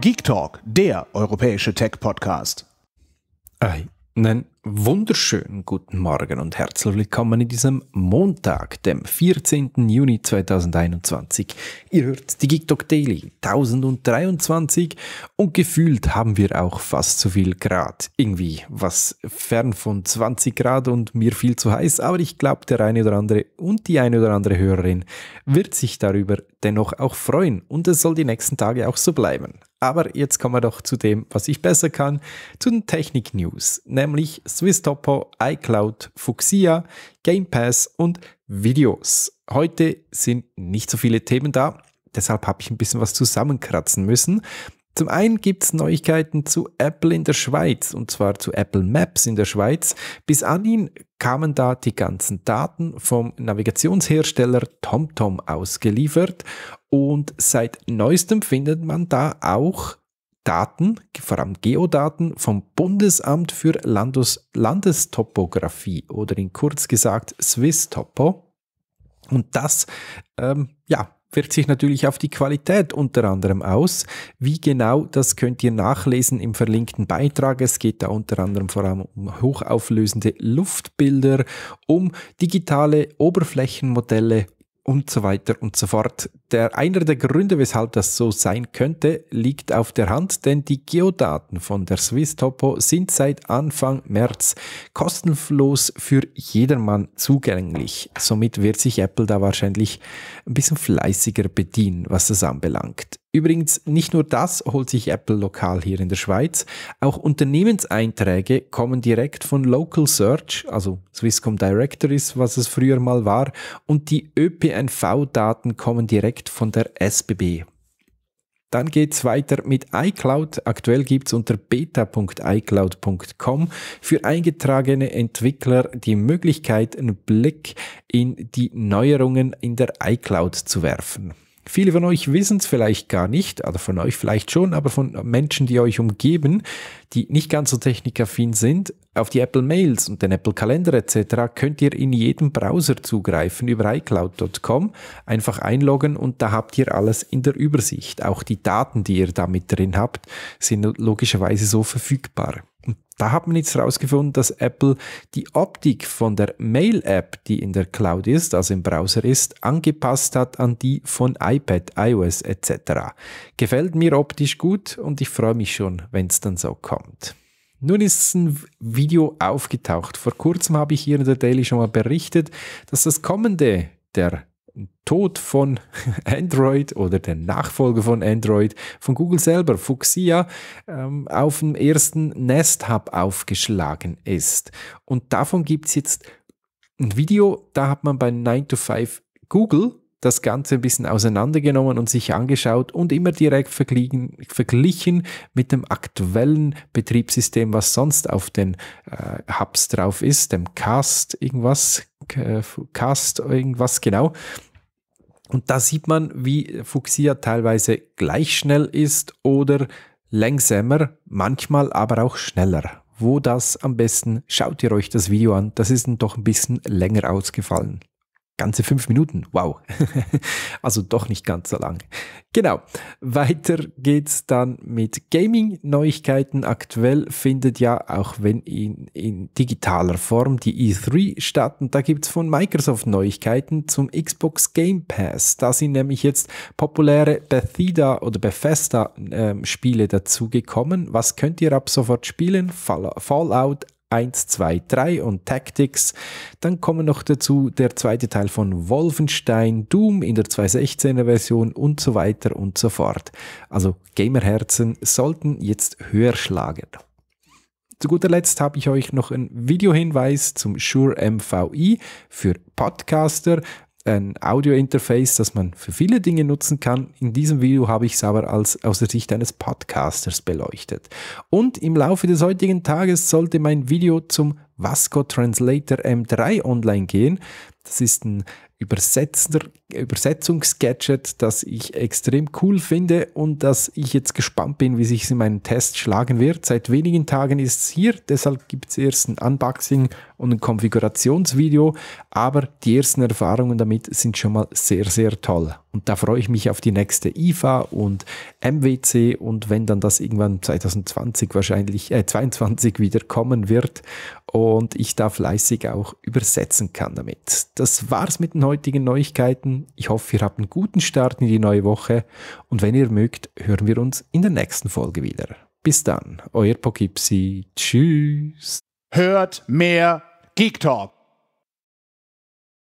Geek Talk, der europäische Tech-Podcast. Nein, Wunderschönen guten Morgen und herzlich willkommen in diesem Montag, dem 14. Juni 2021. Ihr hört die GikTok Daily 1023 und gefühlt haben wir auch fast zu viel Grad. Irgendwie was fern von 20 Grad und mir viel zu heiß, aber ich glaube, der eine oder andere und die eine oder andere Hörerin wird sich darüber dennoch auch freuen und es soll die nächsten Tage auch so bleiben. Aber jetzt kommen wir doch zu dem, was ich besser kann, zu den Technik-News, nämlich SwissTopo, iCloud, Fuxia, Game Pass und Videos. Heute sind nicht so viele Themen da, deshalb habe ich ein bisschen was zusammenkratzen müssen. Zum einen gibt es Neuigkeiten zu Apple in der Schweiz, und zwar zu Apple Maps in der Schweiz. Bis an ihn kamen da die ganzen Daten vom Navigationshersteller TomTom ausgeliefert und seit neuestem findet man da auch Daten, vor allem Geodaten vom Bundesamt für Landes Landestopographie oder in kurz gesagt Swiss Topo. Und das ähm, ja, wirkt sich natürlich auf die Qualität unter anderem aus. Wie genau, das könnt ihr nachlesen im verlinkten Beitrag. Es geht da unter anderem vor allem um hochauflösende Luftbilder, um digitale Oberflächenmodelle und so weiter und so fort. Der, einer der Gründe, weshalb das so sein könnte, liegt auf der Hand, denn die Geodaten von der Swiss Topo sind seit Anfang März kostenlos für jedermann zugänglich. Somit wird sich Apple da wahrscheinlich ein bisschen fleißiger bedienen, was das anbelangt. Übrigens, nicht nur das holt sich Apple lokal hier in der Schweiz, auch Unternehmenseinträge kommen direkt von Local Search, also Swisscom Directories, was es früher mal war, und die ÖPNV-Daten kommen direkt von der SBB. Dann geht's weiter mit iCloud. Aktuell gibt's unter beta.icloud.com für eingetragene Entwickler die Möglichkeit, einen Blick in die Neuerungen in der iCloud zu werfen. Viele von euch wissen es vielleicht gar nicht, oder also von euch vielleicht schon, aber von Menschen, die euch umgeben, die nicht ganz so technikaffin sind, auf die Apple Mails und den Apple Kalender etc. könnt ihr in jedem Browser zugreifen über iCloud.com. Einfach einloggen und da habt ihr alles in der Übersicht. Auch die Daten, die ihr damit drin habt, sind logischerweise so verfügbar. Und da hat man jetzt herausgefunden, dass Apple die Optik von der Mail-App, die in der Cloud ist, also im Browser ist, angepasst hat an die von iPad, iOS etc. Gefällt mir optisch gut und ich freue mich schon, wenn es dann so kommt. Nun ist ein Video aufgetaucht. Vor kurzem habe ich hier in der Daily schon mal berichtet, dass das kommende, der Tod von Android oder der Nachfolger von Android von Google selber, Fuchsia, ähm, auf dem ersten Nest Hub aufgeschlagen ist. Und davon gibt es jetzt ein Video, da hat man bei 9 to 5 Google das Ganze ein bisschen auseinandergenommen und sich angeschaut und immer direkt verglichen, verglichen mit dem aktuellen Betriebssystem, was sonst auf den äh, Hubs drauf ist, dem Cast irgendwas, äh, Cast irgendwas genau. Und da sieht man, wie Fuchsia teilweise gleich schnell ist oder langsamer, manchmal aber auch schneller. Wo das am besten, schaut ihr euch das Video an, das ist doch ein bisschen länger ausgefallen. Ganze fünf Minuten, wow. also doch nicht ganz so lang. Genau, weiter geht's dann mit Gaming-Neuigkeiten. Aktuell findet ja, auch wenn in, in digitaler Form, die E3 statt. Und da gibt's von Microsoft Neuigkeiten zum Xbox Game Pass. Da sind nämlich jetzt populäre Bethesda oder Bethesda-Spiele ähm, dazugekommen. Was könnt ihr ab sofort spielen? Fallout 1, 2, 3 und Tactics. Dann kommen noch dazu der zweite Teil von Wolfenstein, Doom in der 2.16er Version und so weiter und so fort. Also Gamerherzen sollten jetzt höher schlagen. Zu guter Letzt habe ich euch noch einen Videohinweis zum Shure MVI für Podcaster ein Audio-Interface, das man für viele Dinge nutzen kann. In diesem Video habe ich es aber als, aus der Sicht eines Podcasters beleuchtet. Und im Laufe des heutigen Tages sollte mein Video zum Vasco Translator M3 online gehen. Das ist ein Übersetzer, Übersetzungsgadget, das ich extrem cool finde und das ich jetzt gespannt bin, wie sich es in meinem Test schlagen wird. Seit wenigen Tagen ist es hier, deshalb gibt es erst ein Unboxing und ein Konfigurationsvideo, aber die ersten Erfahrungen damit sind schon mal sehr, sehr toll. Und da freue ich mich auf die nächste IFA und MWC und wenn dann das irgendwann 2020 wahrscheinlich, äh, 22 wieder kommen wird und ich da fleißig auch übersetzen kann damit. Das war's mit dem heutigen Neuigkeiten. Ich hoffe, ihr habt einen guten Start in die neue Woche und wenn ihr mögt, hören wir uns in der nächsten Folge wieder. Bis dann, euer Pogipsi. Tschüss. Hört mehr Geek Talk.